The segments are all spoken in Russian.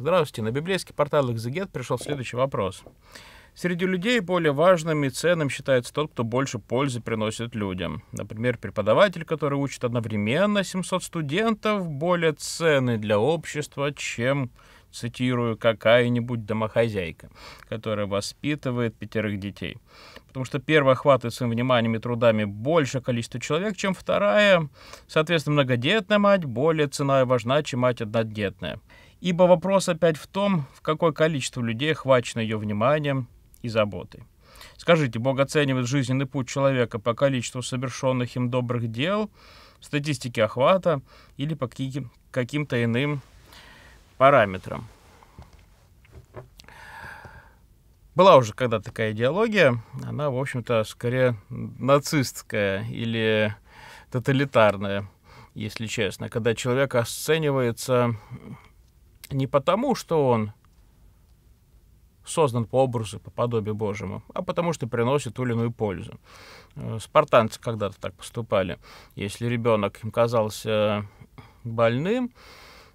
Здравствуйте. На библейский портал «Экзегет» пришел следующий вопрос. Среди людей более важным и ценным считается тот, кто больше пользы приносит людям. Например, преподаватель, который учит одновременно 700 студентов, более ценный для общества, чем, цитирую, какая-нибудь домохозяйка, которая воспитывает пятерых детей. Потому что первая хватает своим вниманием и трудами большее количество человек, чем вторая. Соответственно, многодетная мать более ценная и важна, чем мать однодетная. Ибо вопрос опять в том, в какое количество людей охвачено ее вниманием и заботой. Скажите, Бог оценивает жизненный путь человека по количеству совершенных им добрых дел, статистике охвата или по каким-то иным параметрам. Была уже когда такая идеология, она, в общем-то, скорее нацистская или тоталитарная, если честно, когда человек оценивается не потому, что он создан по образу, по подобию Божьему, а потому что приносит ту или иную пользу. Э, спартанцы когда-то так поступали. Если ребенок им казался больным,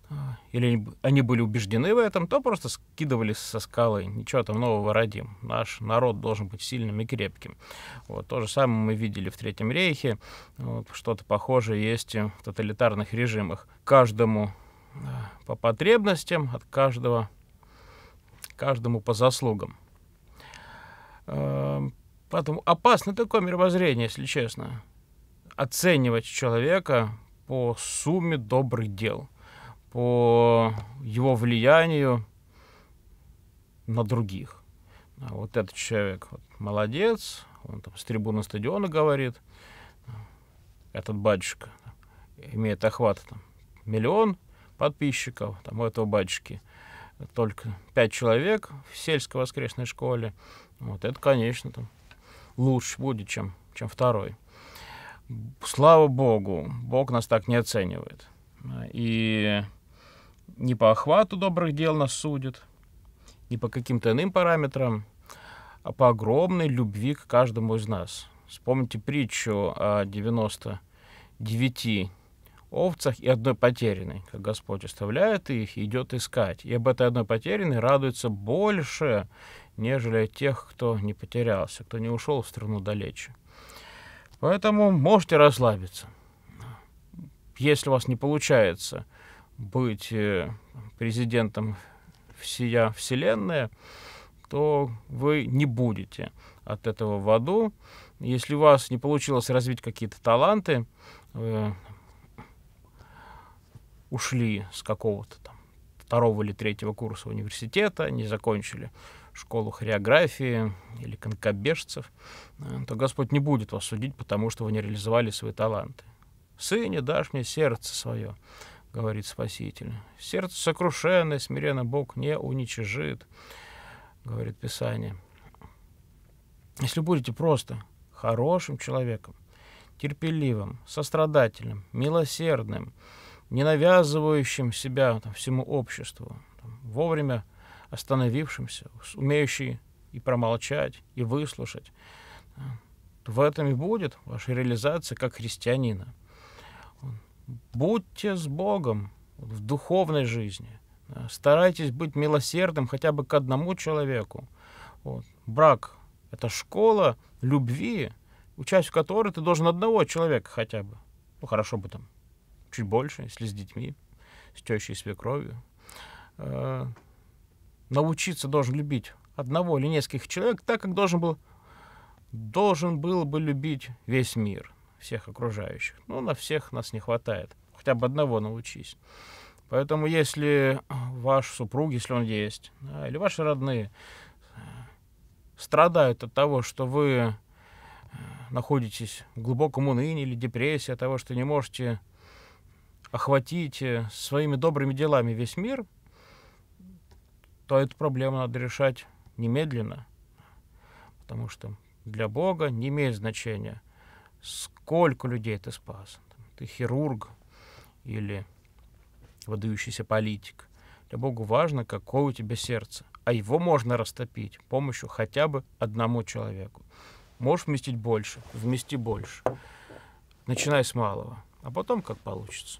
э, или они были убеждены в этом, то просто скидывали со скалы, ничего там нового родим. Наш народ должен быть сильным и крепким. Вот, то же самое мы видели в Третьем рейхе, вот, что-то похожее есть в тоталитарных режимах. Каждому по потребностям, от каждого, каждому по заслугам. Эм, поэтому опасно такое мировоззрение, если честно. Оценивать человека по сумме добрых дел, по его влиянию на других. А вот этот человек вот, молодец, он там с трибуны стадиона говорит, этот батюшка имеет охват там, миллион, подписчиков там, у этого батюшки только пять человек в сельской воскресной школе, вот это, конечно, там, лучше будет, чем, чем второй. Слава Богу, Бог нас так не оценивает. И не по охвату добрых дел нас судит, не по каким-то иным параметрам, а по огромной любви к каждому из нас. Вспомните притчу о 99 овцах и одной потерянной, как Господь оставляет их, идет искать. И об этой одной потерянной радуется больше, нежели тех, кто не потерялся, кто не ушел в страну далече. Поэтому можете расслабиться. Если у вас не получается быть э, президентом всея Вселенная, то вы не будете от этого в аду. Если у вас не получилось развить какие-то таланты, э, ушли с какого-то там второго или третьего курса университета, не закончили школу хореографии или конкобежцев, э, то Господь не будет вас судить, потому что вы не реализовали свои таланты. «Сыне дашь мне сердце свое», — говорит Спаситель. «Сердце сокрушенное, смиренно Бог не уничижит», — говорит Писание. Если будете просто хорошим человеком, терпеливым, сострадательным, милосердным, не навязывающим себя там, всему обществу, там, вовремя остановившимся, умеющий и промолчать, и выслушать. Э, в этом и будет ваша реализация как христианина. Будьте с Богом в духовной жизни. Э, старайтесь быть милосердным хотя бы к одному человеку. Вот. Брак — это школа любви, в которой ты должен одного человека хотя бы. Ну, хорошо бы там чуть больше, если с детьми, с тещей, свекровью. Э, научиться должен любить одного или нескольких человек, так как должен был должен был бы любить весь мир, всех окружающих. Но ну, на всех нас не хватает. Хотя бы одного научись. Поэтому если ваш супруг, если он есть, да, или ваши родные э, страдают от того, что вы э, находитесь в глубоком унынии или депрессии, от того, что не можете охватить э, своими добрыми делами весь мир, то эту проблему надо решать немедленно, потому что для Бога не имеет значения, сколько людей ты спас. Ты хирург или выдающийся политик. Для Бога важно, какое у тебя сердце. А его можно растопить помощью хотя бы одному человеку. Можешь вместить больше, вмести больше. Начинай с малого, а потом как получится.